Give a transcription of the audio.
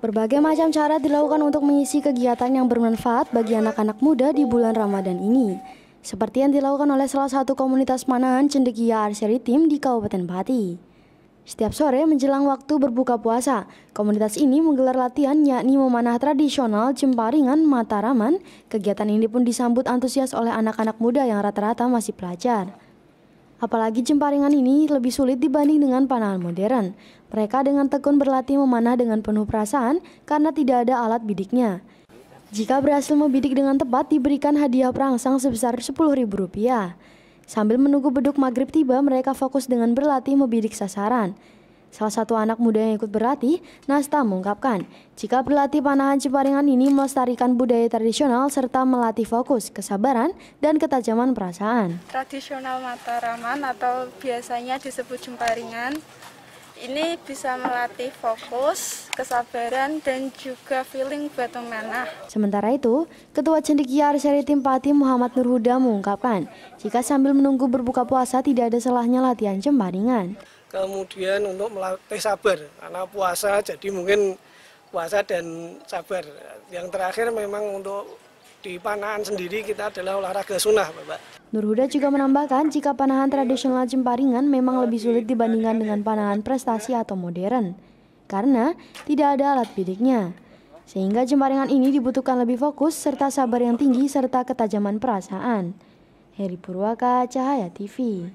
Berbagai macam cara dilakukan untuk mengisi kegiatan yang bermanfaat bagi anak-anak muda di bulan Ramadan ini. Seperti yang dilakukan oleh salah satu komunitas manahan Cendekia Arseri Tim di Kabupaten Pati. Setiap sore menjelang waktu berbuka puasa, komunitas ini menggelar latihan yakni memanah tradisional Jemparingan Mataraman. Kegiatan ini pun disambut antusias oleh anak-anak muda yang rata-rata masih pelajar. Apalagi jemparingan ini lebih sulit dibanding dengan panahan modern. Mereka dengan tekun berlatih memanah dengan penuh perasaan karena tidak ada alat bidiknya. Jika berhasil membidik dengan tepat, diberikan hadiah perangsang sebesar Rp10.000. Sambil menunggu beduk maghrib tiba, mereka fokus dengan berlatih membidik sasaran. Salah satu anak muda yang ikut berlatih, Nasta mengungkapkan, jika berlatih panahan Ciparingan ini melestarikan budaya tradisional serta melatih fokus, kesabaran, dan ketajaman perasaan. Tradisional Mataraman atau biasanya disebut Jemparingan, ini bisa melatih fokus, kesabaran, dan juga feeling buat memanah. Sementara itu, Ketua Cendikia Arseri Timpati Muhammad Nurhuda mengungkapkan, jika sambil menunggu berbuka puasa tidak ada salahnya latihan Jemparingan kemudian untuk melatih sabar karena puasa jadi mungkin puasa dan sabar yang terakhir memang untuk di panahan sendiri kita adalah olahraga sunnah Bapak. Nurhuda juga menambahkan jika panahan tradisional jemparingan memang lebih sulit dibandingkan dengan panahan prestasi atau modern karena tidak ada alat bidiknya, Sehingga jemparingan ini dibutuhkan lebih fokus serta sabar yang tinggi serta ketajaman perasaan. Heri Purwaka, Cahaya TV.